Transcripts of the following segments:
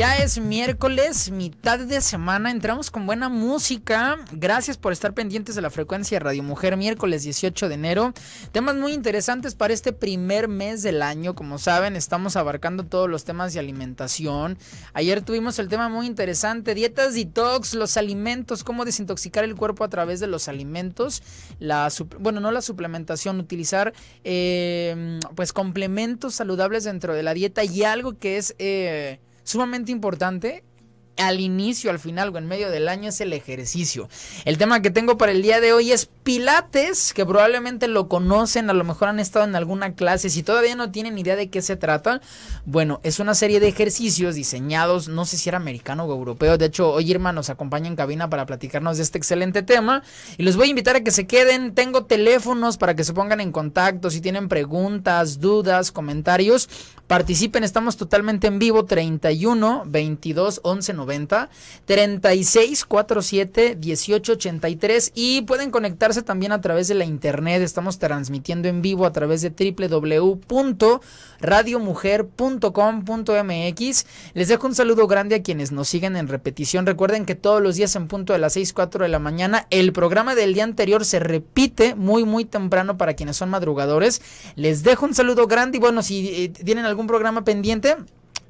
Ya es miércoles, mitad de semana, entramos con buena música. Gracias por estar pendientes de la frecuencia de Radio Mujer, miércoles 18 de enero. Temas muy interesantes para este primer mes del año. Como saben, estamos abarcando todos los temas de alimentación. Ayer tuvimos el tema muy interesante, dietas detox, los alimentos, cómo desintoxicar el cuerpo a través de los alimentos. La, bueno, no la suplementación, utilizar eh, pues complementos saludables dentro de la dieta y algo que es... Eh, sumamente importante al inicio, al final o en medio del año es el ejercicio. El tema que tengo para el día de hoy es Pilates, que probablemente lo conocen, a lo mejor han estado en alguna clase, si todavía no tienen idea de qué se trata, bueno, es una serie de ejercicios diseñados, no sé si era americano o europeo, de hecho hoy Irma nos acompaña en cabina para platicarnos de este excelente tema y los voy a invitar a que se queden, tengo teléfonos para que se pongan en contacto, si tienen preguntas, dudas, comentarios, Participen, estamos totalmente en vivo 31 22 11 90 36 47 18 83 y pueden conectarse también a través de la internet. Estamos transmitiendo en vivo a través de www.radiomujer.com.mx. Les dejo un saludo grande a quienes nos siguen en repetición. Recuerden que todos los días en punto de las 6 4 de la mañana el programa del día anterior se repite muy muy temprano para quienes son madrugadores. Les dejo un saludo grande y bueno, si eh, tienen algún un programa pendiente,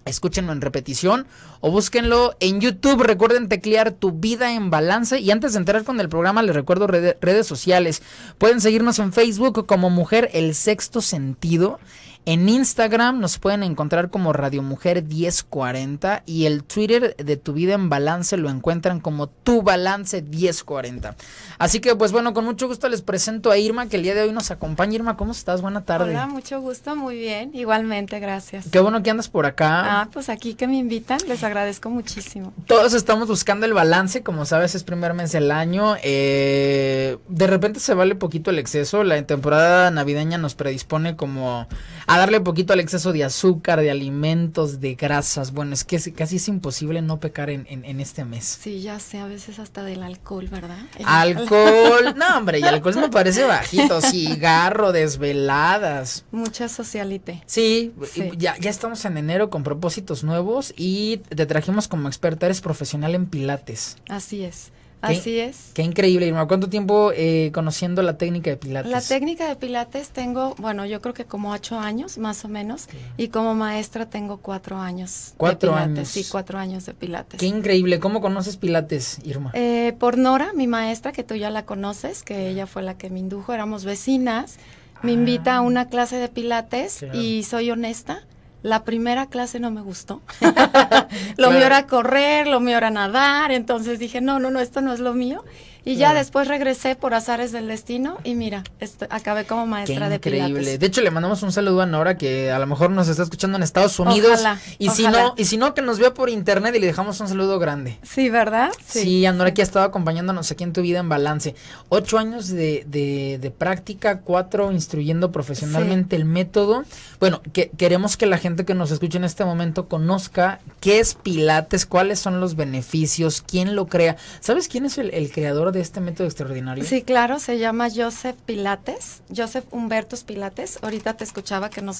escúchenlo en repetición o búsquenlo en YouTube. Recuerden teclear tu vida en balance. Y antes de entrar con el programa, les recuerdo redes sociales. Pueden seguirnos en Facebook como Mujer El Sexto Sentido. En Instagram nos pueden encontrar como Radio Mujer 1040 y el Twitter de Tu Vida en Balance lo encuentran como Tu Balance 1040. Así que pues bueno, con mucho gusto les presento a Irma que el día de hoy nos acompaña. Irma, ¿cómo estás? Buena tarde. Hola, mucho gusto, muy bien. Igualmente, gracias. Qué bueno que andas por acá. Ah, pues aquí que me invitan, les agradezco muchísimo. Todos estamos buscando el balance, como sabes, es primer mes del año. Eh, de repente se vale poquito el exceso. La temporada navideña nos predispone como a darle poquito al exceso de azúcar, de alimentos, de grasas. Bueno, es que casi es imposible no pecar en, este mes. Sí, ya sé, a veces hasta del alcohol, ¿verdad? alcohol, no, hombre, y alcohol me parece bajito, cigarro, desveladas. Mucha socialite. Sí, sí. Ya, ya estamos en enero con propósitos nuevos y te trajimos como experta, eres profesional en pilates. Así es. Así es. Qué increíble, Irma. ¿Cuánto tiempo eh, conociendo la técnica de Pilates? La técnica de Pilates tengo, bueno, yo creo que como ocho años, más o menos. Y como maestra tengo cuatro años. ¿Cuatro años? Sí, cuatro años de Pilates. Qué increíble. ¿Cómo conoces Pilates, Irma? Eh, por Nora, mi maestra, que tú ya la conoces, que ella fue la que me indujo. Éramos vecinas. Me ah. invita a una clase de Pilates y soy honesta. La primera clase no me gustó. lo mío era correr, lo mío era nadar, entonces dije, no, no, no, esto no es lo mío. Y ya después regresé por azares del destino y mira, este, acabé como maestra Qué increíble. de pilates. De hecho, le mandamos un saludo a Nora que a lo mejor nos está escuchando en Estados Unidos. Ojalá, y si no, y si no que nos vea por internet y le dejamos un saludo grande. Sí, ¿verdad? Sí, sí que ha estado acompañándonos aquí en Tu Vida en Balance. Ocho años de, de, práctica, cuatro instruyendo profesionalmente el método. Bueno, que, queremos que la gente que nos escuche en este momento conozca qué es Pilates, cuáles son los beneficios, quién lo crea. ¿Sabes quién es el creador de este método extraordinario? Sí, claro, se llama Joseph Pilates, Joseph Humbertus Pilates. Ahorita te escuchaba que no,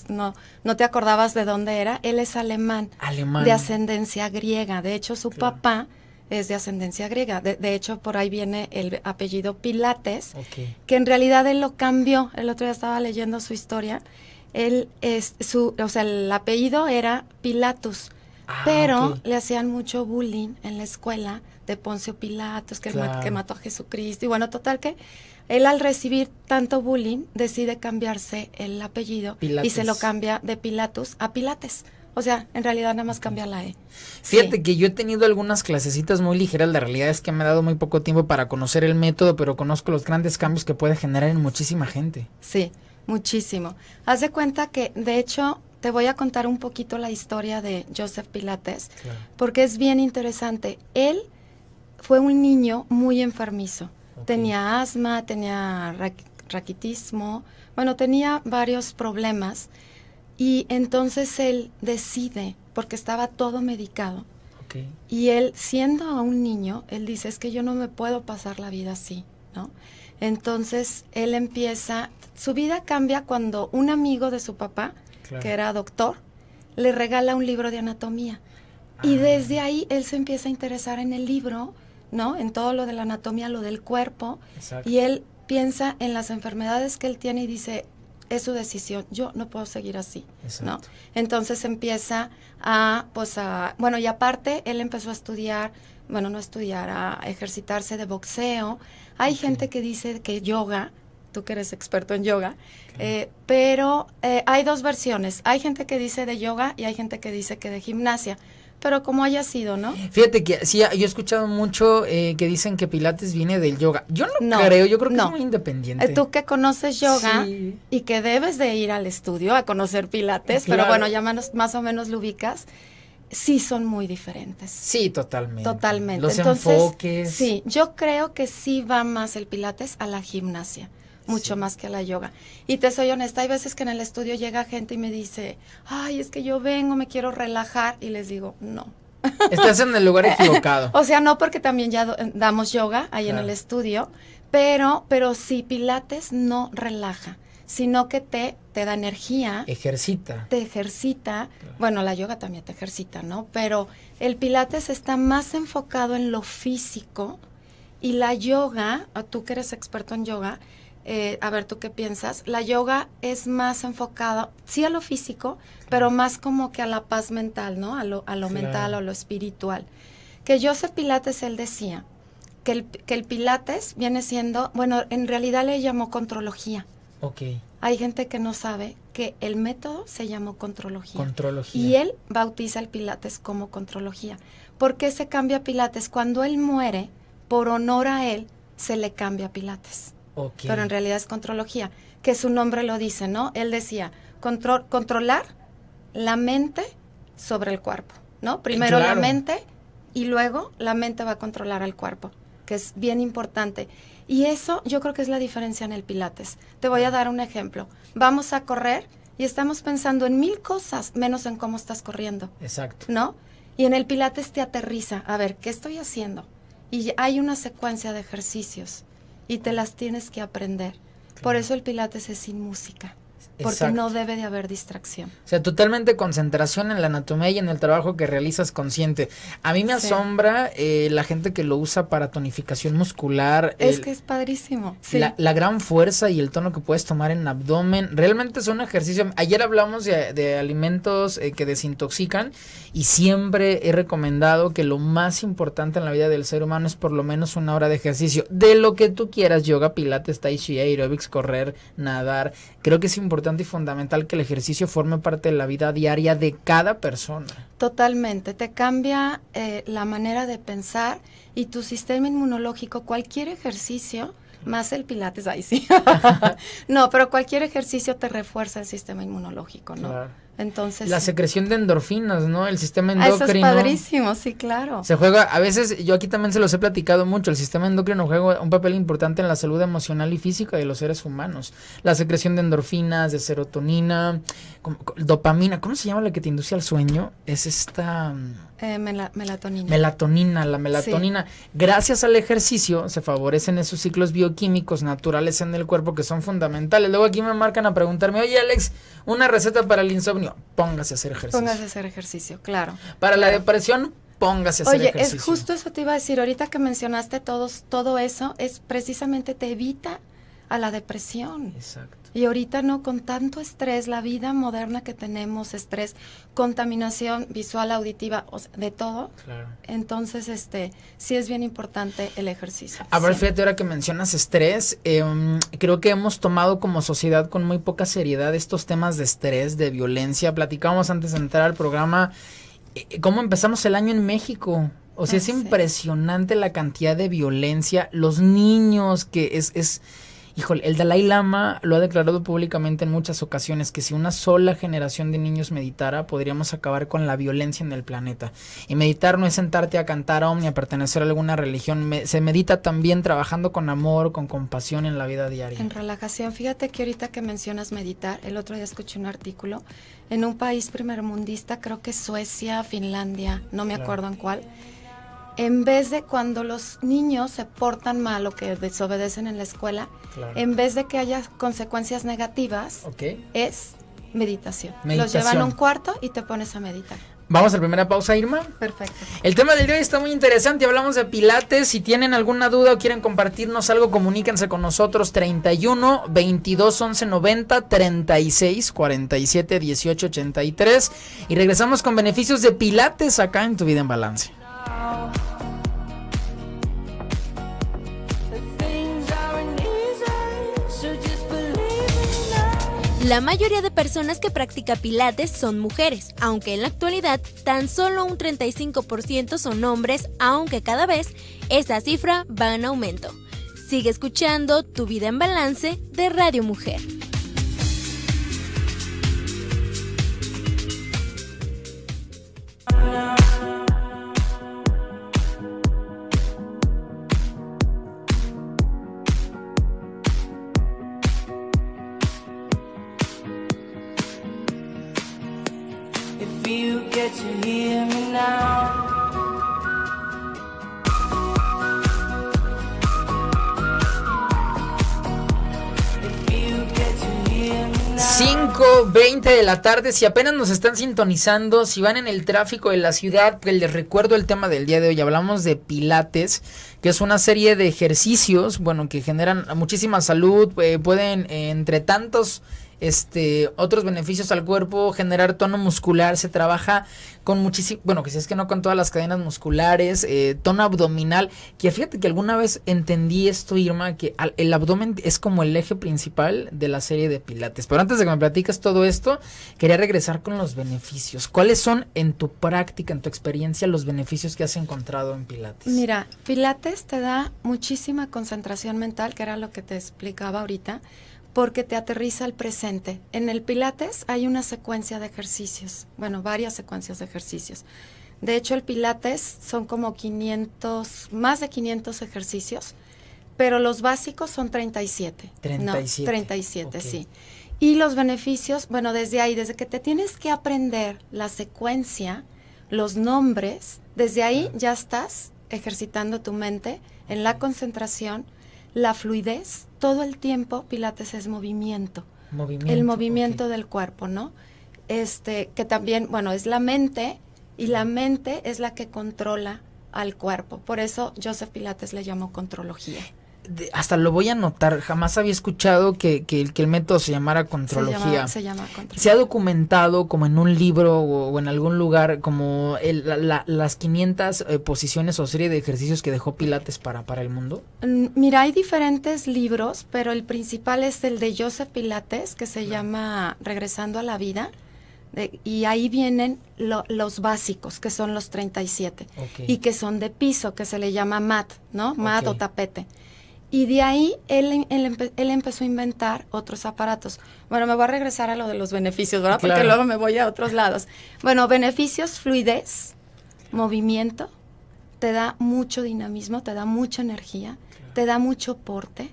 no, te acordabas de dónde era. Él es alemán, alemán. de ascendencia griega. De hecho, su papá es de ascendencia griega. De, hecho, por ahí viene el apellido Pilates, que en realidad él lo cambió. El otro día estaba leyendo su historia. Él es su, o sea, el apellido era Pilatus, ah, pero le hacían mucho bullying en la escuela de Poncio Pilatos, que, mató a Jesucristo. Y bueno, total que él al recibir tanto bullying decide cambiarse el apellido y se lo cambia de Pilatus a Pilates. O sea, en realidad nada más cambia la E. Fíjate que yo he tenido algunas clasecitas muy ligeras. La realidad es que me ha dado muy poco tiempo para conocer el método, pero conozco los grandes cambios que puede generar en muchísima gente. Sí, muchísimo. Haz de cuenta que, de hecho, te voy a contar un poquito la historia de Joseph Pilates, porque es bien interesante. Él fue un niño muy enfermizo. Tenía asma, tenía raquitismo, bueno, tenía varios problemas y entonces él decide, porque estaba todo medicado, y él siendo un niño, él dice, es que yo no me puedo pasar la vida así, ¿no? Entonces él empieza, su vida cambia cuando un amigo de su papá, que era doctor, le regala un libro de anatomía. Y ah. desde ahí él se empieza a interesar en el libro ¿no? En todo lo de la anatomía, lo del cuerpo. Y él piensa en las enfermedades que él tiene y dice, es su decisión, yo no puedo seguir así, ¿no? Entonces empieza a, pues bueno, y aparte él empezó a estudiar, bueno, no a estudiar, a ejercitarse de boxeo. Hay gente que dice que yoga, tú que eres experto en yoga, eh, pero eh, hay dos versiones. Hay gente que dice de yoga y hay gente que dice que de gimnasia pero como haya sido, ¿no? Fíjate que sí, ah, yo he escuchado mucho eh, que dicen que Pilates viene del yoga. Yo no, creo, yo creo que no. es muy independiente. Eh, tú que conoces yoga y que debes de ir al estudio a conocer Pilates, pero bueno, ya más, o menos lo ubicas. Sí, son muy diferentes. Sí, totalmente. Totalmente. Los enfoques. Sí, yo creo que sí va más el Pilates a la gimnasia mucho más que a la yoga. Y te soy honesta, hay veces que en el estudio llega gente y me dice, ay, es que yo vengo, me quiero relajar, y les digo, no. Estás en el lugar equivocado. o sea, no porque también ya eh, damos yoga ahí en el estudio, pero, pero sí, Pilates no relaja sino que te, te da energía. Ejercita. Te ejercita. Bueno, la yoga también te ejercita, ¿no? Pero el pilates está más enfocado en lo físico y la yoga, ah, tú que eres experto en yoga, eh, a ver tú qué piensas, la yoga es más enfocada, sí a lo físico, pero más como que a la paz mental, ¿no? A lo, mental, a lo espiritual. Que Joseph Pilates, él decía que el, Pilates viene siendo, bueno, en realidad le llamó contrología. Ok. Hay gente que no sabe que el método se llamó contrología. Contrología. Y él bautiza el Pilates como contrología. ¿Por qué se cambia Pilates? Cuando él muere, por honor a él, se le cambia Pilates. Pero en realidad es contrología, que su nombre lo dice, ¿no? Él decía, controlar la mente sobre el cuerpo, ¿no? Primero la mente y luego la mente va a controlar al cuerpo, que es bien importante. Y eso yo creo que es la diferencia en el Pilates. Te voy a dar un ejemplo. Vamos a correr y estamos pensando en mil cosas menos en cómo estás corriendo. Exacto. ¿No? Y en el Pilates te aterriza, a ver, ¿qué estoy haciendo? Y hay una secuencia de ejercicios y te las tienes que aprender. Por eso el Pilates es sin música. Porque no debe de haber distracción. O sea, totalmente concentración en la anatomía y en el trabajo que realizas consciente. A mí me asombra eh, la gente que lo usa para tonificación muscular. Es que es padrísimo. La, gran fuerza y el tono que puedes tomar en abdomen. Realmente es un ejercicio. Ayer hablamos de, alimentos eh, que desintoxican y siempre he recomendado que lo más importante en la vida del ser humano es por lo menos una hora de ejercicio. De lo que tú quieras, yoga, pilates, tai chi, aerobics, correr, nadar. Creo que es importante y fundamental que el ejercicio forme parte de la vida diaria de cada persona. Totalmente, te cambia eh, la manera de pensar y tu sistema inmunológico, cualquier ejercicio, más el pilates, ahí sí. no, pero cualquier ejercicio te refuerza el sistema inmunológico, ¿no? Entonces. La secreción de endorfinas, ¿no? El sistema endocrino. Ah, eso es padrísimo, sí, claro. Se juega, a veces, yo aquí también se los he platicado mucho, el sistema endocrino juega un papel importante en la salud emocional y física de los seres humanos. La secreción de endorfinas, de serotonina, dopamina, ¿cómo se llama la que te induce al sueño? Es esta... Mm, eh, melatonina. Melatonina, la melatonina. Gracias al ejercicio se favorecen esos ciclos bioquímicos naturales en el cuerpo que son fundamentales. Luego aquí me marcan a preguntarme, oye Alex, una receta para el insomnio. Póngase a hacer ejercicio. Póngase a hacer ejercicio, claro. Para la depresión, póngase a hacer Oye, ejercicio. es justo eso te iba a decir, ahorita que mencionaste todos, todo eso, es precisamente te evita a la depresión. Exacto. Y ahorita no, con tanto estrés, la vida moderna que tenemos, estrés, contaminación visual, auditiva, de todo. Entonces, este, sí es bien importante el ejercicio. A ver, fíjate, ahora que mencionas estrés, em, creo que hemos tomado como sociedad con muy poca seriedad estos temas de estrés, de violencia. platicábamos antes de entrar al programa eh, eh, cómo empezamos el año en México. O sea, es impresionante la cantidad de violencia, los niños que es, es híjole, el Dalai Lama lo ha declarado públicamente en muchas ocasiones que si una sola generación de niños meditara, podríamos acabar con la violencia en el planeta. Y meditar no es sentarte a cantar a Om ni a pertenecer a alguna religión, se medita también trabajando con amor, con compasión en la vida diaria. En relajación, fíjate que ahorita que mencionas meditar, el otro día escuché un artículo en un país primermundista, creo que Suecia, Finlandia, no me acuerdo en cuál en vez de cuando los niños se portan mal o que desobedecen en la escuela, en vez de que haya consecuencias negativas, es meditación. meditación. Los llevan a un cuarto y te pones a meditar. Vamos a la primera pausa, Irma. Perfecto. El tema del día está muy interesante. Hablamos de Pilates. Si tienen alguna duda o quieren compartirnos algo, comuníquense con nosotros. 31 22 11 90 36 47 18 83. Y regresamos con beneficios de Pilates acá en Tu Vida en Balance. La mayoría de personas que practica pilates son mujeres, aunque en la actualidad tan solo un 35% son hombres, aunque cada vez esta cifra va en aumento. Sigue escuchando Tu vida en balance de Radio Mujer. de la tarde. Si apenas nos están sintonizando, si van en el tráfico de la ciudad, pues les recuerdo el tema del día de hoy. Hablamos de Pilates, que es una serie de ejercicios, bueno, que generan muchísima salud, eh, pueden, eh, entre tantos este, otros beneficios al cuerpo, generar tono muscular, se trabaja con muchísimo, bueno, que si es que no con todas las cadenas musculares, eh, tono abdominal, que fíjate que alguna vez entendí esto, Irma, que el abdomen es como el eje principal de la serie de Pilates. Pero antes de que me platicas todo esto, quería regresar con los beneficios. ¿Cuáles son en tu práctica, en tu experiencia, los beneficios que has encontrado en Pilates? Mira, Pilates te da muchísima concentración mental, que era lo que te explicaba ahorita porque te aterriza al presente. En el Pilates hay una secuencia de ejercicios, bueno, varias secuencias de ejercicios. De hecho, el Pilates son como 500, más de 500 ejercicios, pero los básicos son 37. 37. 37, sí. Y los beneficios, bueno, desde ahí, desde que te tienes que aprender la secuencia, los nombres, desde ahí ya estás ejercitando tu mente en la concentración, la fluidez todo el tiempo Pilates es movimiento. el movimiento del cuerpo, ¿no? Este, que también, bueno, es la mente y la mente es la que controla al cuerpo. Por eso Joseph Pilates le llamó contrología hasta lo voy a notar, jamás había escuchado que, el método se llamara contrología. Se llama, se Se ha documentado como en un libro o, en algún lugar, como las 500 eh, posiciones o serie de ejercicios que dejó Pilates para, para el mundo. Mm, mira, hay diferentes libros, pero el principal es el de Joseph Pilates, que se llama Regresando a la Vida. y ahí vienen los básicos, que son los 37, y que son de piso, que se le llama mat, ¿no? Mat o tapete. Y de ahí él, él, empezó a inventar otros aparatos. Bueno, me voy a regresar a lo de los beneficios, ¿verdad? Porque luego me voy a otros lados. Bueno, beneficios, fluidez, movimiento, te da mucho dinamismo, te da mucha energía, te da mucho porte.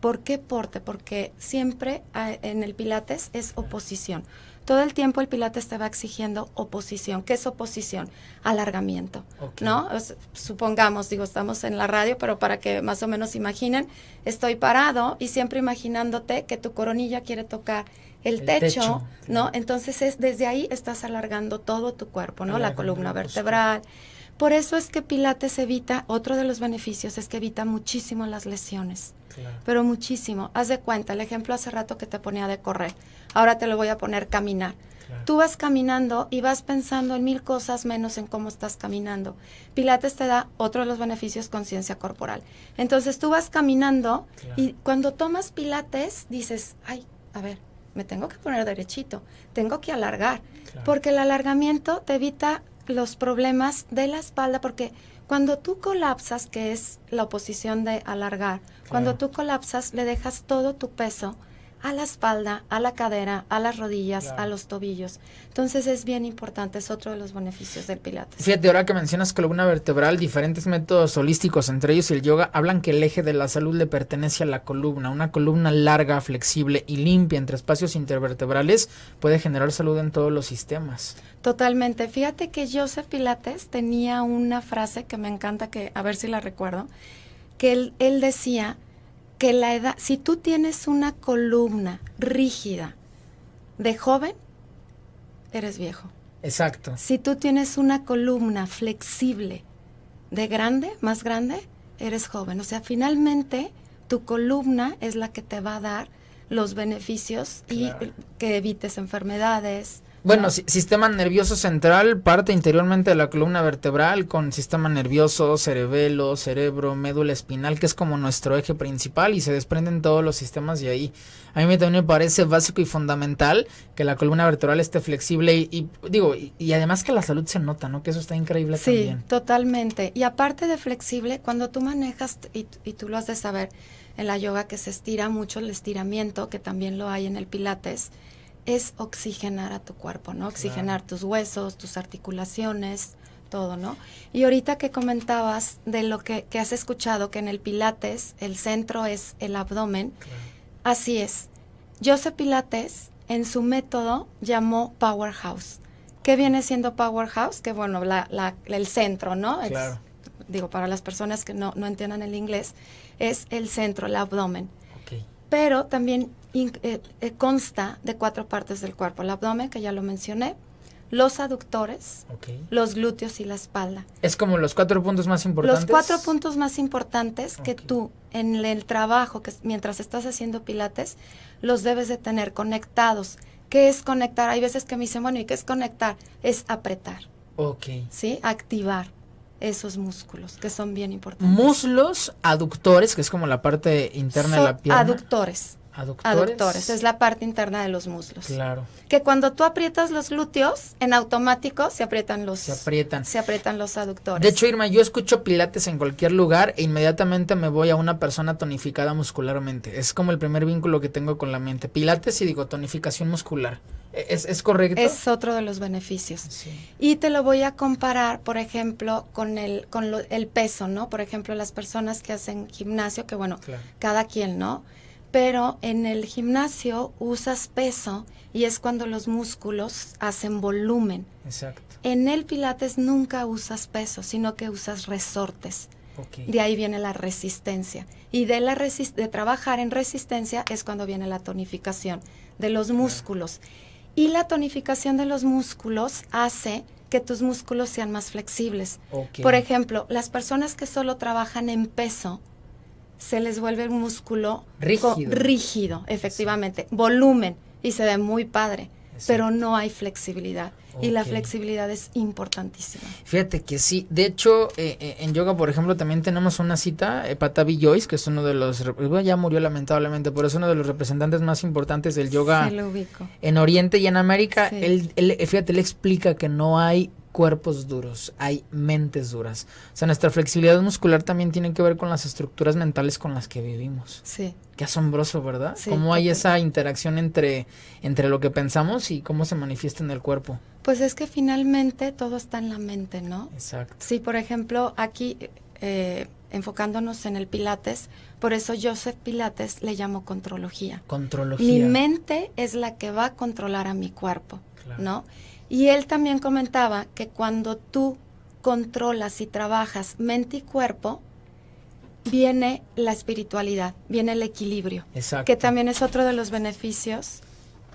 ¿Por qué porte? Porque siempre ah, en el Pilates es oposición todo el tiempo el pilates estaba exigiendo oposición. ¿Qué es oposición? Alargamiento, ¿no? supongamos, digo, estamos en la radio, pero para que más o menos imaginen, estoy parado y siempre imaginándote que tu coronilla quiere tocar el, techo, ¿no? Entonces es desde ahí estás alargando todo tu cuerpo, ¿no? La columna vertebral. Por eso es que Pilates evita, otro de los beneficios es que evita muchísimo las lesiones, pero muchísimo. Haz de cuenta, el ejemplo hace rato que te ponía de correr ahora te lo voy a poner caminar. Tú vas caminando y vas pensando en mil cosas menos en cómo estás caminando. Pilates te da otro de los beneficios conciencia corporal. Entonces tú vas caminando y cuando tomas Pilates dices, ay, a ver, me tengo que poner derechito, tengo que alargar, porque el alargamiento te evita los problemas de la espalda, porque cuando tú colapsas, que es la oposición de alargar, cuando tú colapsas le dejas todo tu peso a la espalda, a la cadera, a las rodillas, a los tobillos. Entonces es bien importante, es otro de los beneficios del pilates. Fíjate, ahora que mencionas columna vertebral, diferentes métodos holísticos, entre ellos el yoga, hablan que el eje de la salud le pertenece a la columna. Una columna larga, flexible y limpia entre espacios intervertebrales puede generar salud en todos los sistemas. Totalmente. Fíjate que Joseph Pilates tenía una frase que me encanta, que a ver si la recuerdo, que él decía que la edad, si tú tienes una columna rígida de joven, eres viejo. Exacto. Si tú tienes una columna flexible de grande, más grande, eres joven. O sea, finalmente tu columna es la que te va a dar los beneficios y que evites enfermedades, bueno, sistema nervioso central parte interiormente de la columna vertebral con sistema nervioso, cerebelo, cerebro, médula espinal, que es como nuestro eje principal y se desprenden todos los sistemas de ahí. A mí también me parece básico y fundamental que la columna vertebral esté flexible y, digo, y, además que la salud se nota, ¿no? Que eso está increíble también. Sí, totalmente. Y aparte de flexible, cuando tú manejas, y, y tú lo has de saber, en la yoga que se estira mucho el estiramiento, que también lo hay en el pilates, es oxigenar a tu cuerpo, ¿no? Oxigenar tus huesos, tus articulaciones, todo, ¿no? Y ahorita que comentabas de lo que, has escuchado, que en el Pilates el centro es el abdomen, así es. Joseph Pilates en su método llamó Powerhouse. ¿Qué viene siendo Powerhouse? Que bueno, la, el centro, ¿no? Claro. digo, para las personas que no, no entiendan el inglés, es el centro, el abdomen. Okay. Pero también eh, eh, consta de cuatro partes del cuerpo, el abdomen, que ya lo mencioné, los aductores, los glúteos y la espalda. Es como los cuatro puntos más importantes. Los cuatro puntos más importantes que tú en el trabajo, que mientras estás haciendo pilates, los debes de tener conectados. ¿Qué es conectar? Hay veces que me dicen, bueno, ¿y qué es conectar? Es apretar. Ok. ¿Sí? Activar esos músculos que son bien importantes. Muslos aductores, que es como la parte interna de la pierna. Aductores. Aductores. Aductores, es la parte interna de los muslos. Claro. Que cuando tú aprietas los glúteos, en automático se aprietan los... Se aprietan. Se aprietan los aductores. De hecho, Irma, yo escucho pilates en cualquier lugar e inmediatamente me voy a una persona tonificada muscularmente. Es como el primer vínculo que tengo con la mente. Pilates y digo, tonificación muscular. ¿E-, ¿Es, correcto? Es otro de los beneficios. Sí. Y te lo voy a comparar, por ejemplo, con el, con el peso, ¿no? Por ejemplo, las personas que hacen gimnasio, que bueno, cada quien, ¿no? pero en el gimnasio usas peso y es cuando los músculos hacen volumen. Exacto. En el pilates nunca usas peso, sino que usas resortes. De ahí viene la resistencia. Y de, la de trabajar en resistencia es cuando viene la tonificación de los músculos. Y la tonificación de los músculos hace que tus músculos sean más flexibles. Por ejemplo, las personas que solo trabajan en peso se les vuelve un músculo rígido, rígido efectivamente, volumen y se ve muy padre, pero no hay flexibilidad. Y la flexibilidad es importantísima. Fíjate que sí. De hecho, eh, eh, en yoga, por ejemplo, también tenemos una cita, eh, Patavi Joyce, que es uno de los, ya murió lamentablemente, pero es uno de los representantes más importantes del yoga en Oriente y en América. él, fíjate, él explica que no hay cuerpos duros, hay mentes duras. O sea, nuestra flexibilidad muscular también tiene que ver con las estructuras mentales con las que vivimos. Sí. Qué asombroso, ¿verdad? Sí, cómo hay esa interacción entre, entre lo que pensamos y cómo se manifiesta en el cuerpo. Pues es que finalmente todo está en la mente, ¿no? Exacto. Sí, por ejemplo, aquí eh, enfocándonos en el Pilates, por eso Joseph Pilates le llamo contrología. Contrología. Mi mente es la que va a controlar a mi cuerpo, ¿no? Y él también comentaba que cuando tú controlas y trabajas mente y cuerpo, viene la espiritualidad, viene el equilibrio, que también es otro de los beneficios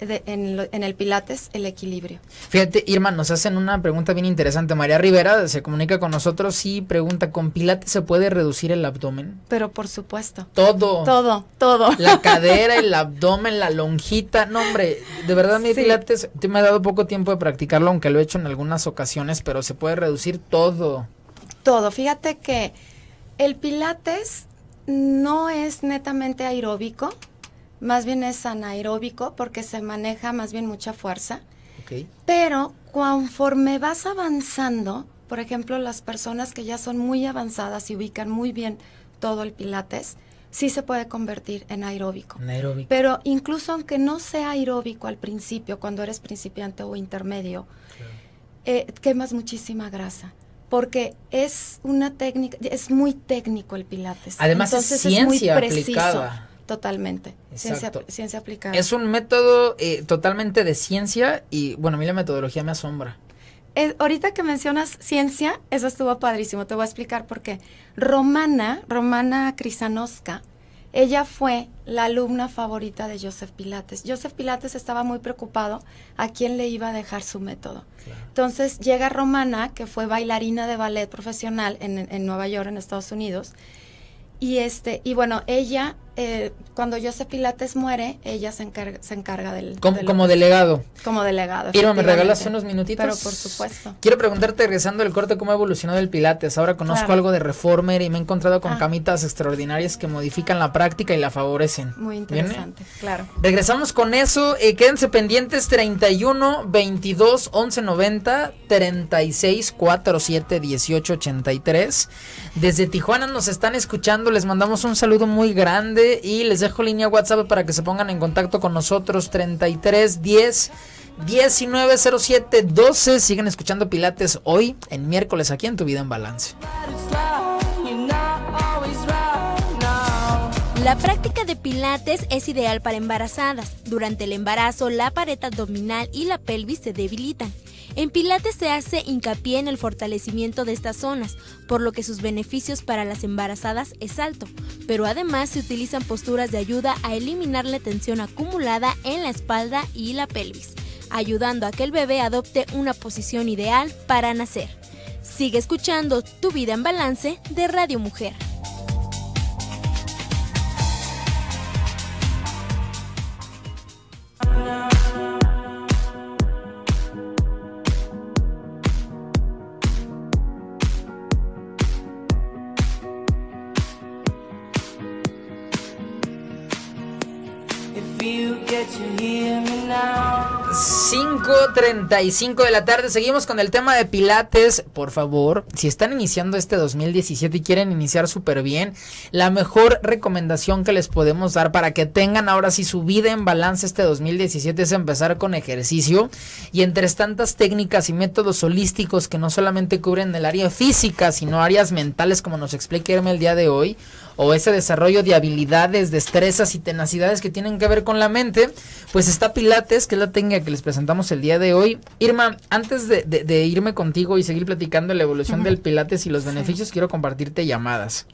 en, el Pilates el equilibrio. Fíjate, Irma, nos hacen una pregunta bien interesante. María Rivera se comunica con nosotros y pregunta, ¿con Pilates se puede reducir el abdomen? Pero por supuesto. Todo. Todo, todo. La cadera, el abdomen, la lonjita. No, hombre, de verdad mi Pilates, me ha dado poco tiempo de practicarlo, aunque lo he hecho en algunas ocasiones, pero se puede reducir todo. Todo. Fíjate que el Pilates no es netamente aeróbico más bien es anaeróbico porque se maneja más bien mucha fuerza. Pero conforme vas avanzando, por ejemplo, las personas que ya son muy avanzadas y ubican muy bien todo el pilates, sí se puede convertir en aeróbico. Pero incluso aunque no sea aeróbico al principio, cuando eres principiante o intermedio, eh, quemas muchísima grasa porque es una técnica, es muy técnico el pilates. Además es muy preciso. Totalmente. Ciencia, ciencia, aplicada. Es un método eh, totalmente de ciencia y, bueno, a mí la metodología me asombra. ahorita que mencionas ciencia, eso estuvo padrísimo. Te voy a explicar por qué. Romana, Romana Crisanoska, ella fue la alumna favorita de Joseph Pilates. Joseph Pilates estaba muy preocupado a quién le iba a dejar su método. Entonces llega Romana, que fue bailarina de ballet profesional en, Nueva York, en Estados Unidos. Y, este, y bueno, ella eh, cuando Joseph Pilates muere, ella se encarga, se encarga del... Como, delegado. Como delegado. Irma, ¿me regalas unos minutitos? Pero por supuesto. Quiero preguntarte, regresando el corte, cómo ha evolucionado el Pilates. Ahora conozco algo de Reformer y me he encontrado con ah. camitas extraordinarias que modifican la práctica y la favorecen. Muy interesante, claro. Regresamos con eso. Eh, quédense pendientes 31 22 11 90 36 47 18 83. Desde Tijuana nos están escuchando. Les mandamos un saludo muy grande y les dejo línea WhatsApp para que se pongan en contacto con nosotros 33 10 19 07 12. Sigan escuchando Pilates hoy en miércoles aquí en Tu Vida en Balance. La práctica de pilates es ideal para embarazadas. Durante el embarazo, la pared abdominal y la pelvis se debilitan en Pilates se hace hincapié en el fortalecimiento de estas zonas, por lo que sus beneficios para las embarazadas es alto, pero además se utilizan posturas de ayuda a eliminar la tensión acumulada en la espalda y la pelvis, ayudando a que el bebé adopte una posición ideal para nacer. Sigue escuchando Tu vida en balance de Radio Mujer. 35 de la tarde. Seguimos con el tema de Pilates. Por favor, si están iniciando este 2017 y quieren iniciar súper bien, la mejor recomendación que les podemos dar para que tengan ahora sí su vida en balance este 2017 es empezar con ejercicio. Y entre tantas técnicas y métodos holísticos que no solamente cubren el área física, sino áreas mentales, como nos explica Irma el día de hoy o ese desarrollo de habilidades, destrezas y tenacidades que tienen que ver con la mente, pues está Pilates, que es la técnica que les presentamos el día de hoy. Irma, antes de, irme contigo y seguir platicando la evolución del Pilates y los beneficios, quiero compartirte llamadas.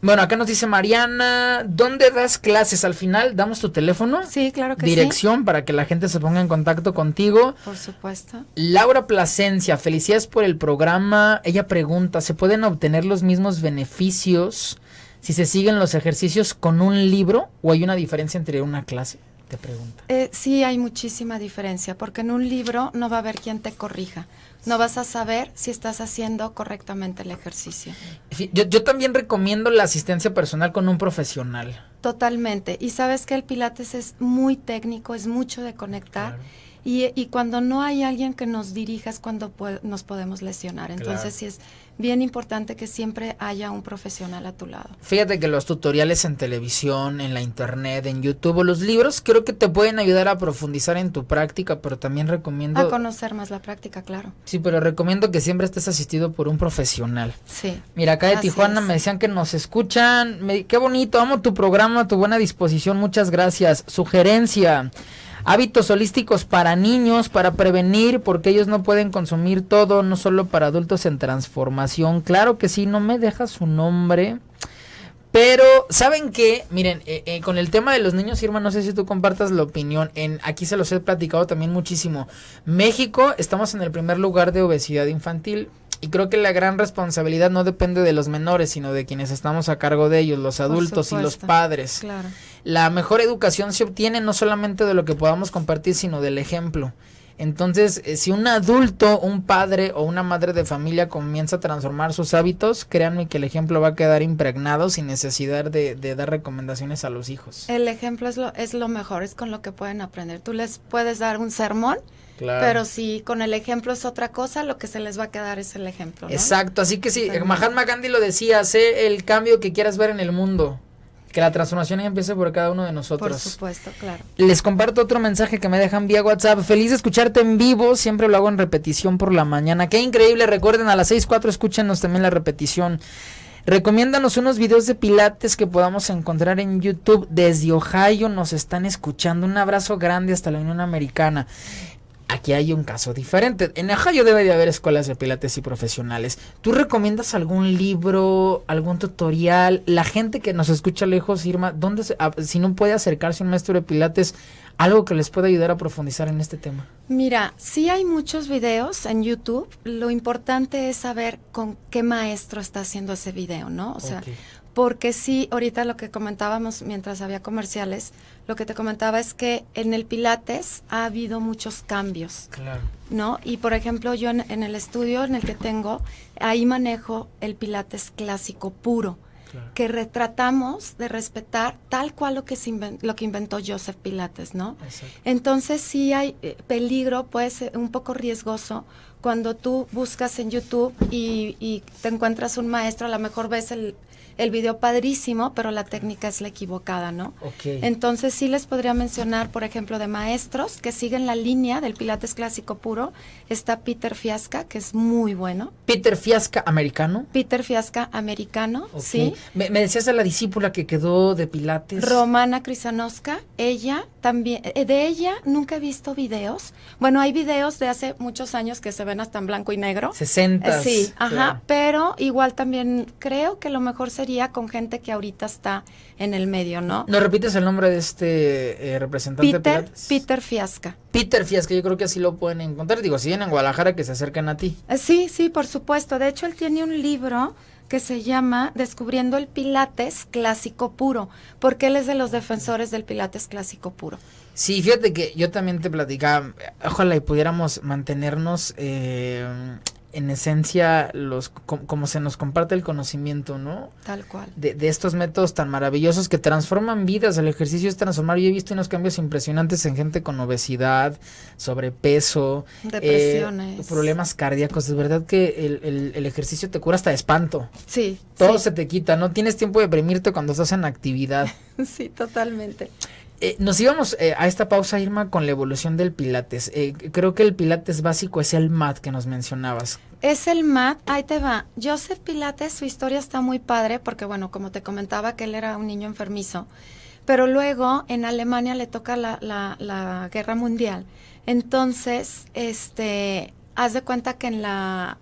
Bueno, acá nos dice Mariana, ¿dónde das clases? Al final, ¿damos tu teléfono? Sí, claro que Dirección para que la gente se ponga en contacto contigo. Por supuesto. Laura Plasencia, felicidades por el programa. Ella pregunta, ¿se pueden obtener los mismos beneficios si se siguen los ejercicios con un libro o hay una diferencia entre una clase? Te pregunta. Eh, sí, hay muchísima diferencia, porque en un libro no va a haber quien te corrija. No vas a saber si estás haciendo correctamente el ejercicio. Yo, también recomiendo la asistencia personal con un profesional. Totalmente. Y sabes que el Pilates es muy técnico, es mucho de conectar. Y, cuando no hay alguien que nos dirija es cuando nos podemos lesionar. Entonces si sí es bien importante que siempre haya un profesional a tu lado. Fíjate que los tutoriales en televisión, en la internet, en YouTube o los libros creo que te pueden ayudar a profundizar en tu práctica, pero también recomiendo... A conocer más la práctica, claro. Sí, pero recomiendo que siempre estés asistido por un profesional. Sí. Mira, acá de Tijuana me decían que nos escuchan. qué bonito, amo tu programa, tu buena disposición, muchas gracias. Sugerencia. Hábitos holísticos para niños, para prevenir, porque ellos no pueden consumir todo, no solo para adultos en transformación. Claro que sí, no me deja su nombre. Pero, ¿saben qué? Miren, eh, eh, con el tema de los niños, Irma, no sé si tú compartas la opinión. En, aquí se los he platicado también muchísimo. México, estamos en el primer lugar de obesidad infantil. Y creo que la gran responsabilidad no depende de los menores, sino de quienes estamos a cargo de ellos, los adultos y los padres. La mejor educación se obtiene no solamente de lo que podamos compartir, sino del ejemplo. Entonces, eh, si un adulto, un padre o una madre de familia comienza a transformar sus hábitos, créanme que el ejemplo va a quedar impregnado sin necesidad de, de dar recomendaciones a los hijos. El ejemplo es lo, es lo mejor, es con lo que pueden aprender. Tú les puedes dar un sermón, pero si con el ejemplo es otra cosa, lo que se les va a quedar es el ejemplo. Exacto, así que sí, Mahatma Gandhi lo decía, sé el cambio que quieras ver en el mundo. Que la transformación empiece por cada uno de nosotros. Por supuesto, claro. Les comparto otro mensaje que me dejan vía WhatsApp. Feliz de escucharte en vivo. Siempre lo hago en repetición por la mañana. Qué increíble. Recuerden, a las 6.4 escúchenos también la repetición. Recomiéndanos unos videos de pilates que podamos encontrar en YouTube. Desde Ohio nos están escuchando. Un abrazo grande hasta la Unión Americana. Aquí hay un caso diferente. En Ajayo debe de haber escuelas de pilates y profesionales. ¿Tú recomiendas algún libro, algún tutorial? La gente que nos escucha lejos, Irma, ¿dónde ah, si no puede acercarse un maestro de pilates, algo que les pueda ayudar a profundizar en este tema? Mira, sí hay muchos videos en YouTube. Lo importante es saber con qué maestro está haciendo ese video, ¿no? O sea, porque sí, ahorita lo que comentábamos mientras había comerciales, lo que te comentaba es que en el Pilates ha habido muchos cambios. Claro. ¿No? Y por ejemplo, yo en, el estudio en el que tengo, ahí manejo el Pilates clásico puro, que retratamos de respetar tal cual lo que, lo que inventó Joseph Pilates, ¿no? Entonces sí hay eh, peligro, pues un poco riesgoso, cuando tú buscas en YouTube y, te encuentras un maestro, a lo mejor ves el, el video padrísimo, pero la técnica es la equivocada, ¿no? Ok. Entonces sí les podría mencionar, por ejemplo, de maestros que siguen la línea del Pilates clásico puro, está Peter Fiasca, que es muy bueno. Peter Fiasca americano. Peter Fiasca americano, sí. Me, decías de la discípula que quedó de Pilates. Romana Krisanowska, ella también, eh, de ella nunca he visto videos. Bueno, hay videos de hace muchos años que se ven hasta en blanco y negro. 60. sí, ajá, pero igual también creo que lo mejor sería con gente que ahorita está en el medio, ¿no? ¿No repites el nombre de este eh, representante Peter, Peter Fiasca. Peter Fiasca, yo creo que así lo pueden encontrar. Digo, si vienen a Guadalajara, que se acercan a ti. Eh, sí, sí, por supuesto. De hecho, él tiene un libro que se llama Descubriendo el Pilates Clásico Puro, porque él es de los defensores del Pilates Clásico Puro. Sí, fíjate que yo también te platicaba, ojalá y pudiéramos mantenernos eh, en esencia los como se nos comparte el conocimiento, ¿no? Tal cual. De, de, estos métodos tan maravillosos que transforman vidas, el ejercicio es transformar. Yo he visto unos cambios impresionantes en gente con obesidad, sobrepeso, eh, problemas cardíacos. Es verdad que el, el, ejercicio te cura hasta de espanto. Sí. Todo se te quita, no tienes tiempo de deprimirte cuando estás en actividad. sí, totalmente. Eh, nos íbamos eh, a esta pausa, Irma, con la evolución del Pilates. Eh, creo que el Pilates básico es el MAT que nos mencionabas. Es el MAT, ahí te va. Joseph Pilates, su historia está muy padre porque, bueno, como te comentaba, que él era un niño enfermizo. Pero luego en Alemania le toca la, guerra mundial. Entonces, este, haz de cuenta que en la,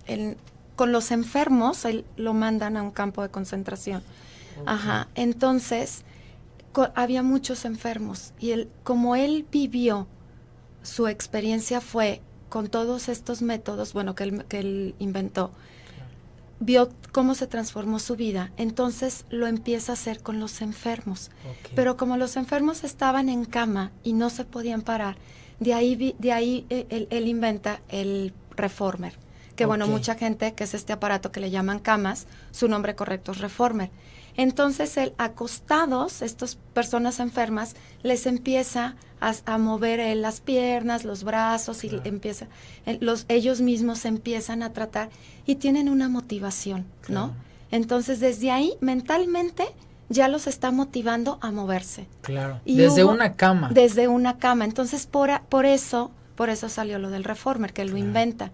con los enfermos lo mandan a un campo de concentración. Ajá. Entonces, había muchos enfermos y él, como él vivió, su experiencia fue con todos estos métodos, bueno, que él, inventó, vio cómo se transformó su vida, entonces lo empieza a hacer con los enfermos. Pero como los enfermos estaban en cama y no se podían parar, de ahí, de ahí eh, él, inventa el reformer, que bueno, mucha gente, que es este aparato que le llaman camas, su nombre correcto es reformer. Entonces el acostados, estas personas enfermas, les empieza a, mover eh, las piernas, los brazos, y empieza, eh, ellos mismos empiezan a tratar y tienen una motivación, ¿no? Entonces desde ahí, mentalmente, ya los está motivando a moverse. Claro. desde una cama. Desde una cama. Entonces por, eso, por eso salió lo del reformer, que lo inventa.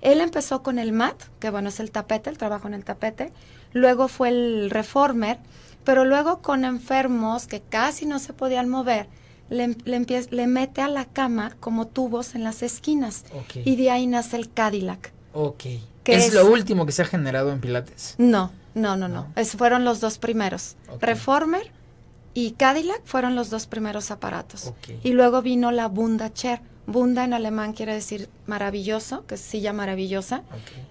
Él empezó con el mat, que bueno, es el tapete, el trabajo en el tapete, luego fue el reformer, pero luego con enfermos que casi no se podían mover, le, em-, mete a la cama como tubos en las esquinas y de ahí nace el Cadillac. ¿Es, lo último que se ha generado en Pilates? No, no, no, no. fueron los dos primeros. Reformer y Cadillac fueron los dos primeros aparatos. Y luego vino la Bunda Bunda en alemán quiere decir maravilloso, que es silla maravillosa.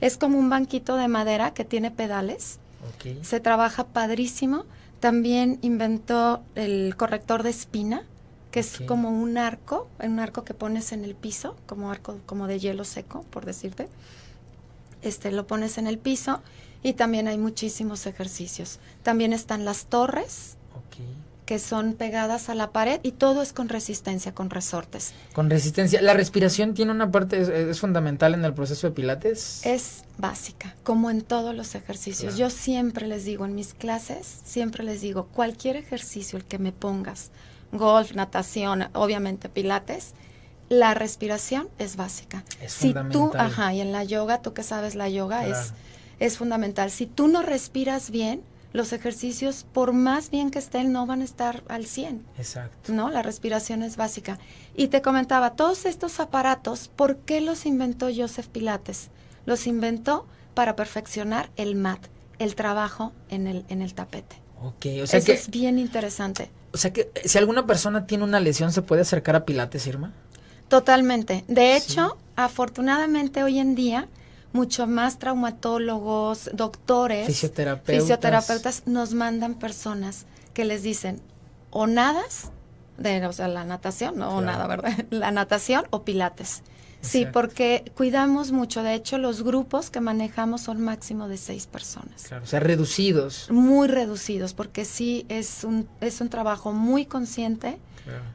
Es como un banquito de madera que tiene pedales se trabaja padrísimo. También inventó el corrector de espina, que es como un arco, un arco que pones en el piso, como arco como de hielo seco, por decirte. Este lo pones en el piso y también hay muchísimos ejercicios. También están las torres que son pegadas a la pared y todo es con resistencia, con resortes. Con resistencia. ¿La respiración tiene una parte, es, fundamental en el proceso de pilates? Es básica, como en todos los ejercicios. Yo siempre les digo, en mis clases, siempre les digo, cualquier ejercicio, el que me pongas, golf, natación, obviamente pilates, la respiración es básica. Es si tú, ajá, y en la yoga, tú que sabes, la yoga es, es fundamental. Si tú no respiras bien, los ejercicios, por más bien que estén, no van a estar al 100. Exacto. ¿No? La respiración es básica. Y te comentaba, todos estos aparatos, ¿por qué los inventó Joseph Pilates? Los inventó para perfeccionar el mat, el trabajo en el, en el tapete. Ok, o sea que, es bien interesante. O sea que eh, si alguna persona tiene una lesión, ¿se puede acercar a Pilates, Irma? Totalmente. De hecho, afortunadamente hoy en día mucho más traumatólogos, doctores, fisioterapeutas. nos mandan personas que les dicen o nadas, o sea, la natación, no o nada, ¿verdad? La natación o pilates. Sí, porque cuidamos mucho. De hecho, los grupos que manejamos son máximo de seis personas. o sea, reducidos. Muy reducidos, porque sí es un, es un trabajo muy consciente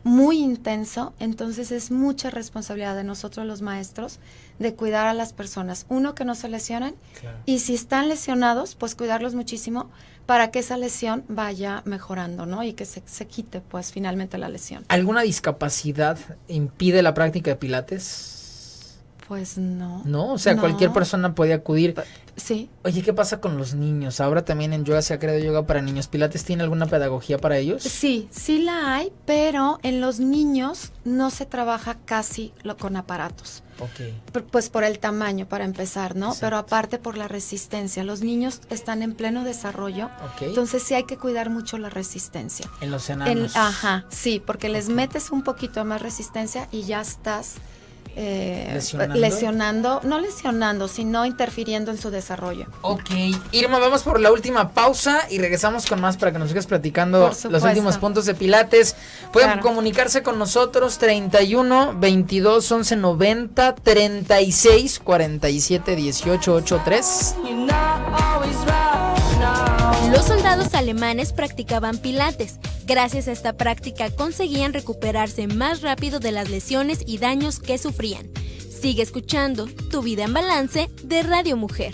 muy intenso, entonces es mucha responsabilidad de nosotros los maestros de cuidar a las personas. Uno, que no se lesionen y si están lesionados, pues cuidarlos muchísimo para que esa lesión vaya mejorando, ¿no? Y que se, se quite, pues, finalmente la lesión. ¿Alguna discapacidad impide la práctica de pilates? Pues no. No, o sea, cualquier persona puede acudir. Sí. Oye, ¿qué pasa con los niños? Ahora también en yoga se ha creado yoga para niños. ¿Pilates tiene alguna pedagogía para ellos? Sí, sí la hay, pero en los niños no se trabaja casi con aparatos. Ok. pues por el tamaño, para empezar, ¿no? Pero aparte por la resistencia. Los niños están en pleno desarrollo. Okay. Entonces sí hay que cuidar mucho la resistencia. En los enanos. ajá, sí, porque les metes un poquito más resistencia y ya estás eh, ¿Lesionando? no lesionando, sino interfiriendo en su desarrollo. Ok, Irma, vamos por la última pausa y regresamos con más para que nos sigas platicando los últimos puntos de Pilates. Pueden comunicarse con nosotros 31 22 11 90 36 47 18 83. Los soldados alemanes practicaban pilates. Gracias a esta práctica conseguían recuperarse más rápido de las lesiones y daños que sufrían. Sigue escuchando Tu vida en balance de Radio Mujer.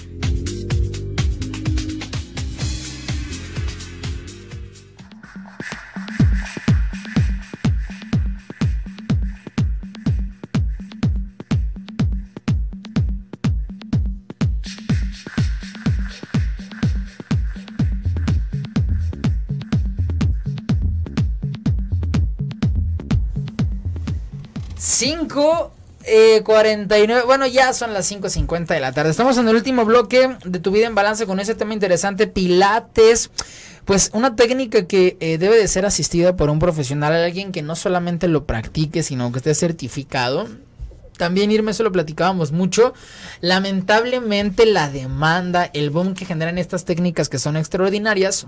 49, eh, bueno, ya son las 5.50 de la tarde. Estamos en el último bloque de tu vida en balance con ese tema interesante, Pilates. Pues una técnica que eh, debe de ser asistida por un profesional, alguien que no solamente lo practique, sino que esté certificado. También Irme, eso lo platicábamos mucho. Lamentablemente la demanda, el boom que generan estas técnicas que son extraordinarias,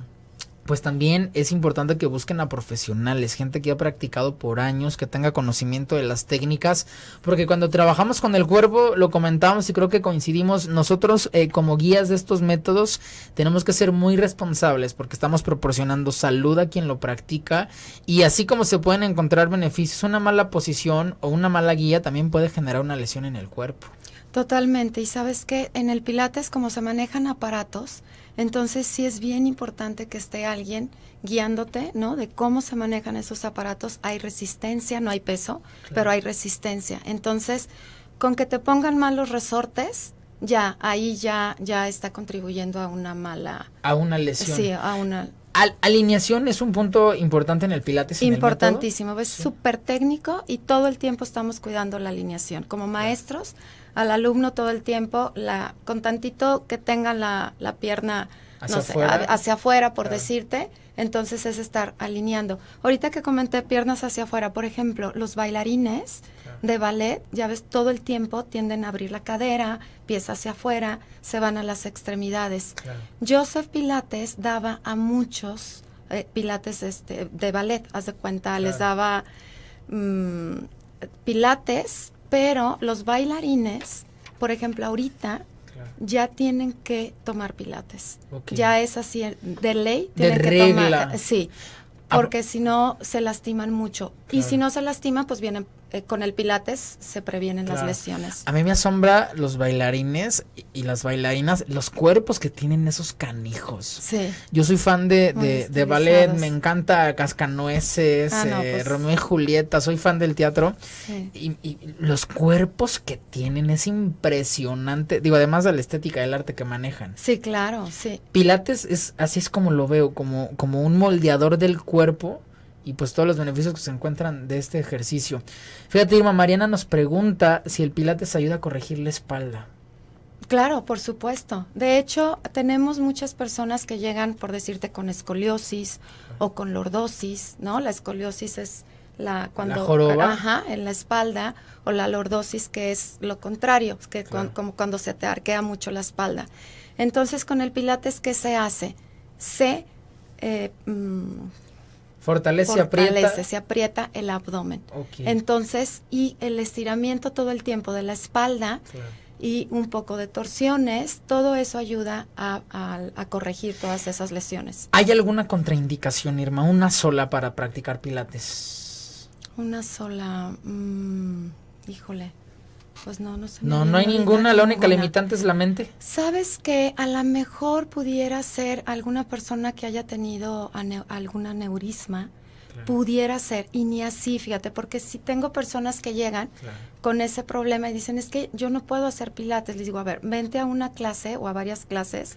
pues también es importante que busquen a profesionales, gente que ha practicado por años, que tenga conocimiento de las técnicas, porque cuando trabajamos con el cuerpo, lo comentamos y creo que coincidimos, nosotros eh, como guías de estos métodos tenemos que ser muy responsables porque estamos proporcionando salud a quien lo practica y así como se pueden encontrar beneficios, una mala posición o una mala guía también puede generar una lesión en el cuerpo. Totalmente, y sabes que en el Pilates como se manejan aparatos, entonces sí es bien importante que esté alguien guiándote, ¿no? De cómo se manejan esos aparatos. Hay resistencia, no hay peso, pero hay resistencia. Entonces, con que te pongan mal los resortes, ya, ahí ya, ya está contribuyendo a una mala... A una lesión. Sí, a una... alineación es un punto importante en el pilates. Importantísimo, es súper técnico y todo el tiempo estamos cuidando la alineación. Como maestros al alumno todo el tiempo, la, con tantito que tenga la, pierna hacia, afuera. por decirte, entonces es estar alineando. Ahorita que comenté piernas hacia afuera, por ejemplo, los bailarines de ballet, ya ves, todo el tiempo tienden a abrir la cadera, pies hacia afuera, se van a las extremidades. Joseph Pilates daba a muchos eh, pilates este, de ballet, haz de cuenta, les daba... Mm, pilates pero los bailarines, por ejemplo, ahorita ya tienen que tomar pilates. Ya es así, eh, de ley tienen de que tomar. Eh, sí, ah, porque si no se lastiman mucho. Y si no se lastiman, pues vienen eh, con el pilates se previenen las lesiones. A mí me asombra los bailarines y, las bailarinas, los cuerpos que tienen esos canijos. Sí. Yo soy fan de, de, ballet, me encanta Cascanueces, ah, eh, pues. Romeo y Julieta, soy fan del teatro. Y, los cuerpos que tienen es impresionante. Digo, además de la estética, del arte que manejan. Sí, claro, sí. Pilates es así es como lo veo, como, como un moldeador del cuerpo y pues todos los beneficios que se encuentran de este ejercicio. Fíjate, Irma, Mariana nos pregunta si el Pilates ayuda a corregir la espalda. Claro, por supuesto. De hecho, tenemos muchas personas que llegan, por decirte, con escoliosis o con lordosis, ¿no? La escoliosis es la cuando la joroba. ajá, en la espalda o la lordosis que es lo contrario, que como cuando se te arquea mucho la espalda. Entonces, con el pilates qué se hace? Se eh, mm, Fortalece, se aprieta. el abdomen. Entonces, y el estiramiento todo el tiempo de la espalda y un poco de torsiones, todo eso ayuda a, corregir todas esas lesiones. ¿Hay alguna contraindicación, Irma? ¿Una sola para practicar pilates? Una sola, mm, híjole. Pues no, no sé. No, no hay ninguna, la única limitante es la mente. Sabes que a lo mejor pudiera ser alguna persona que haya tenido alguna algún aneurisma, pudiera ser, y ni así, fíjate, porque si tengo personas que llegan con ese problema y dicen, es que yo no puedo hacer pilates, les digo, a ver, vente a una clase o a varias clases,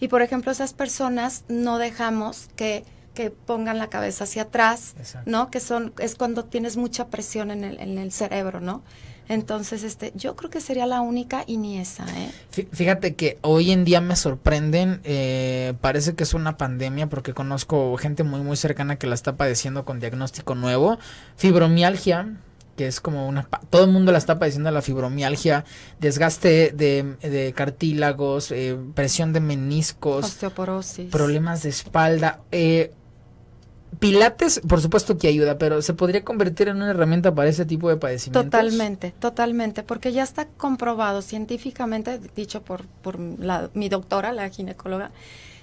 y por ejemplo, esas personas no dejamos que que pongan la cabeza hacia atrás, ¿no? Que son, es cuando tienes mucha presión en el, en el cerebro, ¿no? Entonces, este, yo creo que sería la única y ni esa, ¿eh? Fíjate que hoy en día me sorprenden, eh, parece que es una pandemia porque conozco gente muy muy cercana que la está padeciendo con diagnóstico nuevo, fibromialgia, que es como una... Todo el mundo la está padeciendo la fibromialgia, desgaste de, cartílagos, eh, presión de meniscos, osteoporosis, problemas de espalda. Eh, Pilates, por supuesto que ayuda, pero se podría convertir en una herramienta para ese tipo de padecimientos. Totalmente, totalmente, porque ya está comprobado científicamente, dicho por, por mi doctora, la ginecóloga,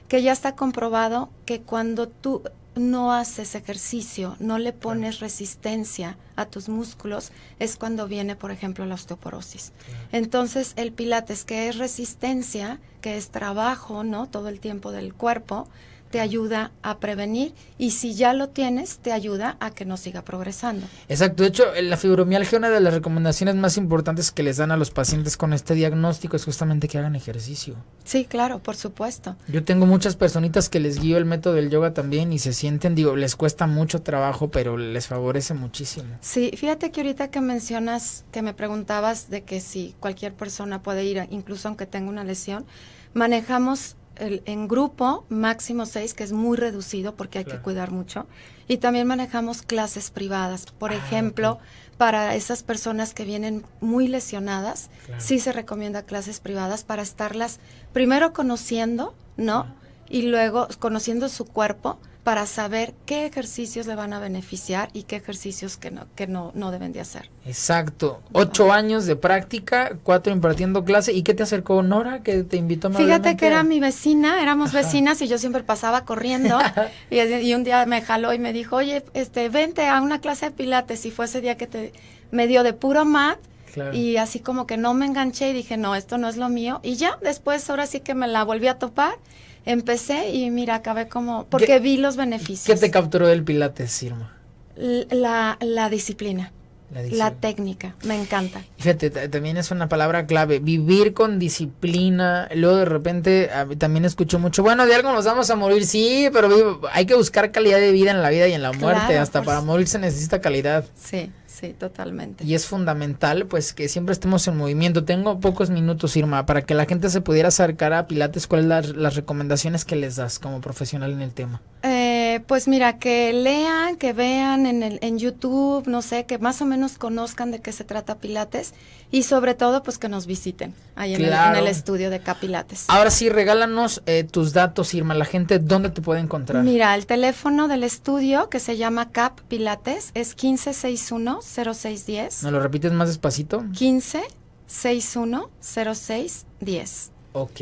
que ya está comprobado que cuando tú no haces ejercicio, no le pones resistencia a tus músculos, es cuando viene, por ejemplo, la osteoporosis. Entonces, el pilates, que es resistencia, que es trabajo, ¿no? Todo el tiempo del cuerpo, te ayuda a prevenir y si ya lo tienes, te ayuda a que no siga progresando. Exacto, de hecho, la fibromialgia, una de las recomendaciones más importantes que les dan a los pacientes con este diagnóstico es justamente que hagan ejercicio. Sí, claro, por supuesto. Yo tengo muchas personitas que les guío el método del yoga también y se sienten, digo, les cuesta mucho trabajo, pero les favorece muchísimo. Sí, fíjate que ahorita que mencionas, que me preguntabas de que si cualquier persona puede ir, incluso aunque tenga una lesión, manejamos en grupo máximo seis, que es muy reducido porque hay que cuidar mucho. Y también manejamos clases privadas. Por ah, ejemplo, para esas personas que vienen muy lesionadas, sí se recomienda clases privadas para estarlas primero conociendo, ¿no? Y luego conociendo su cuerpo para saber qué ejercicios le van a beneficiar y qué ejercicios que no, que no, no deben de hacer. Exacto. Ocho años de práctica, cuatro impartiendo clase. ¿Y qué te acercó Nora que te invitó a Fíjate que era mi vecina, éramos vecinas y yo siempre pasaba corriendo. y, un día me jaló y me dijo, oye, este, vente a una clase de pilates. Y fue ese día que te me dio de puro mat. Y así como que no me enganché y dije, no, esto no es lo mío. Y ya después, ahora sí que me la volví a topar empecé y mira, acabé como, porque vi los beneficios. ¿Qué te capturó del Pilates, Irma? La, la disciplina. La, técnica, me encanta. Fíjate, también es una palabra clave, vivir con disciplina. Luego de repente también escucho mucho, bueno, de algo nos vamos a morir, sí, pero hay que buscar calidad de vida en la vida y en la muerte. Hasta para morir se necesita calidad. Sí, sí, totalmente. Y es fundamental, pues, que siempre estemos en movimiento. Tengo pocos minutos, Irma, para que la gente se pudiera acercar a Pilates, ¿cuáles las, las recomendaciones que les das como profesional en el tema? Eh, eh, pues mira, que lean, que vean en, el, en YouTube, no sé, que más o menos conozcan de qué se trata Pilates y sobre todo pues que nos visiten ahí en, el, estudio de Capilates. Ahora sí, regálanos eh, tus datos, Irma, la gente, ¿dónde te puede encontrar? Mira, el teléfono del estudio que se llama Cap Pilates es 1561-0610. ¿Me lo repites más despacito? 1561-0610. Ok.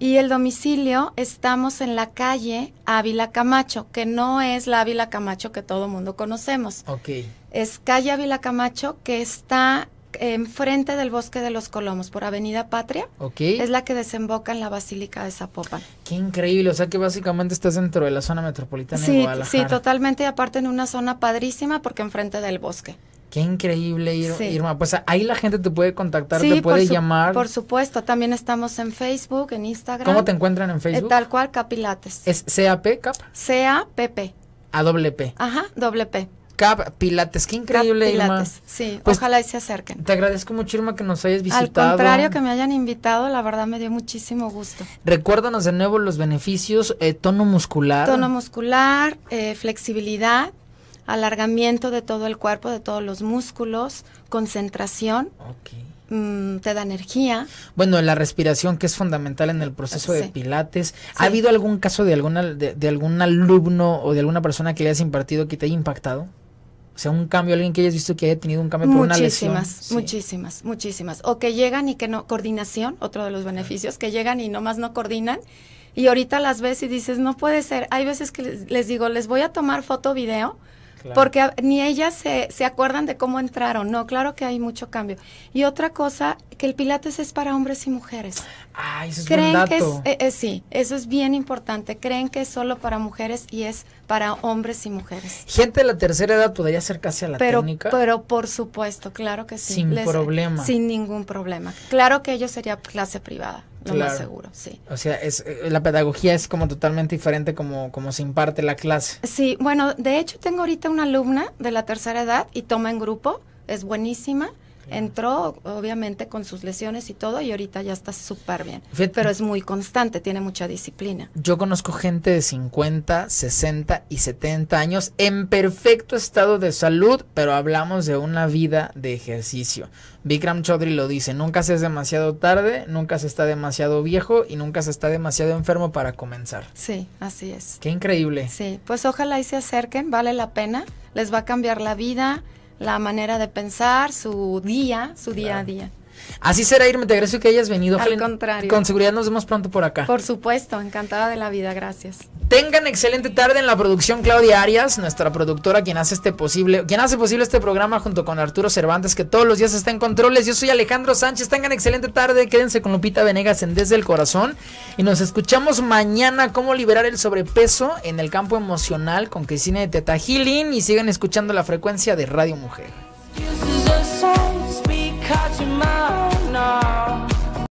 Y el domicilio, estamos en la calle Ávila Camacho, que no es la Ávila Camacho que todo mundo conocemos. Ok. Es calle Ávila Camacho, que está enfrente del Bosque de los Colomos, por Avenida Patria. Ok. Es la que desemboca en la Basílica de Zapopan. Qué increíble, o sea que básicamente estás dentro de la zona metropolitana sí, de Guadalajara. Sí, totalmente, y aparte en una zona padrísima porque enfrente del bosque. Qué increíble, Irma. Pues ahí la gente te puede contactar, te puede llamar. llamar. Por supuesto, también estamos en Facebook, en Instagram. ¿Cómo te encuentran en Facebook? Eh, tal cual, Capilates. ¿Es CAP, Cap? c A doble P. Ajá, doble P. Capilates, qué increíble, Cap Pilates, sí, pues, ojalá y se acerquen. Te agradezco mucho, Irma, que nos hayas visitado. Al contrario, que me hayan invitado, la verdad me dio muchísimo gusto. Recuérdanos de nuevo los beneficios, eh, tono muscular. Tono muscular, eh, flexibilidad, alargamiento de todo el cuerpo, de todos los músculos, concentración. Mm, te da energía. Bueno, la respiración que es fundamental en el proceso de pilates. ¿Ha habido algún caso de, alguna, de, algún alumno o de alguna persona que le hayas impartido que te haya impactado? O sea, un cambio, alguien que hayas visto que haya tenido un cambio por una lesión. Muchísimas, muchísimas, muchísimas. O que llegan y que no, coordinación, otro de los beneficios, que llegan y nomás no coordinan. Y ahorita las ves y dices, no puede ser. Hay veces que les, les digo, les voy a tomar foto, video, porque ni ellas se, se, acuerdan de cómo entraron. No, claro que hay mucho cambio. Y otra cosa, que el Pilates es para hombres y mujeres. Ah, eso es Creen que es, eh, eh, Sí, eso es bien importante. Creen que es solo para mujeres y es para hombres y mujeres. Gente de la tercera edad podría casi a la técnica. Pero por supuesto, claro que sí. Sin problema. Sin ningún problema. Claro que ellos sería clase privada lo más seguro, sí. O sea, es, eh, la pedagogía es como totalmente diferente como, como se imparte la clase. Sí, bueno, de hecho tengo ahorita una alumna de la tercera edad y toma en grupo, es buenísima. Entró, obviamente, con sus lesiones y todo, y ahorita ya está súper bien. Pero es muy constante, tiene mucha disciplina. Yo conozco gente de 50, 60 y 70 años en perfecto estado de salud, pero hablamos de una vida de ejercicio. Vikram Chaudhry lo dice, nunca se es demasiado tarde, nunca se está demasiado viejo y nunca se está demasiado enfermo para comenzar. Sí, así es. Qué increíble. Sí, pues ojalá y se acerquen, vale la pena, les va a cambiar la vida la manera de pensar, su día, su día a día. Así será, irme. te agradezco que hayas venido. Al contrario. Con seguridad nos vemos pronto por acá. Por supuesto, encantada de la vida, gracias. Tengan excelente tarde en la producción Claudia Arias, nuestra productora, quien hace este posible, quien hace posible este programa junto con Arturo Cervantes, que todos los días está en controles. Yo soy Alejandro Sánchez, tengan excelente tarde, quédense con Lupita Venegas en Desde el Corazón y nos escuchamos mañana cómo liberar el sobrepeso en el campo emocional con Cristina de Teta Healing y sigan escuchando la frecuencia de Radio Mujer. Touching my own now.